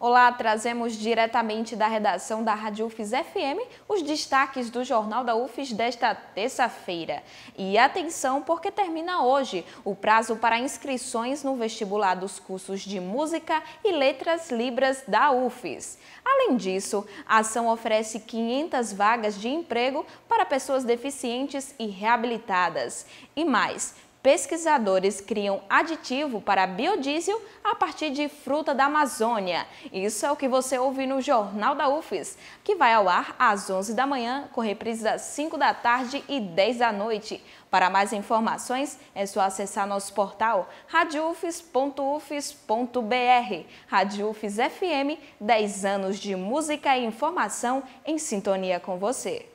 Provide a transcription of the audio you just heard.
Olá, trazemos diretamente da redação da Rádio UFES FM os destaques do Jornal da UFES desta terça-feira. E atenção, porque termina hoje o prazo para inscrições no vestibular dos cursos de Música e Letras Libras da UFES. Além disso, a ação oferece 500 vagas de emprego para pessoas deficientes e reabilitadas. E mais, pesquisadores criam aditivo para biodiesel a partir de fruta da Amazônia. Isso é o que você ouve no Jornal da UFES, que vai ao ar às 11 da manhã, com reprises às 5 da tarde e 10 da noite. Para mais informações, é só acessar nosso portal radiufes.ufes.br. Rádio UFES FM, 10 anos de música e informação em sintonia com você.